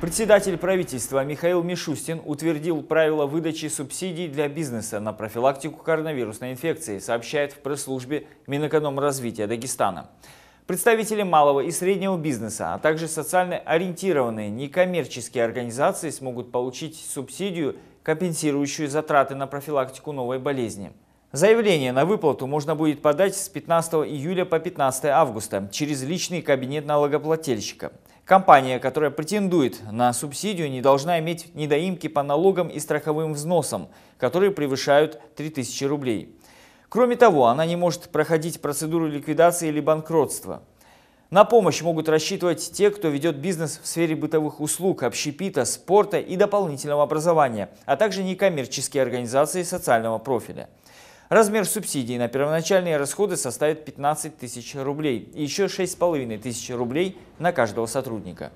Председатель правительства Михаил Мишустин утвердил правила выдачи субсидий для бизнеса на профилактику коронавирусной инфекции, сообщает в пресс-службе Минэкономразвития Дагестана. Представители малого и среднего бизнеса, а также социально ориентированные некоммерческие организации смогут получить субсидию, компенсирующую затраты на профилактику новой болезни – Заявление на выплату можно будет подать с 15 июля по 15 августа через личный кабинет налогоплательщика. Компания, которая претендует на субсидию, не должна иметь недоимки по налогам и страховым взносам, которые превышают 3000 рублей. Кроме того, она не может проходить процедуру ликвидации или банкротства. На помощь могут рассчитывать те, кто ведет бизнес в сфере бытовых услуг, общепита, спорта и дополнительного образования, а также некоммерческие организации социального профиля. Размер субсидий на первоначальные расходы составит 15 тысяч рублей и еще 6,5 тысяч рублей на каждого сотрудника.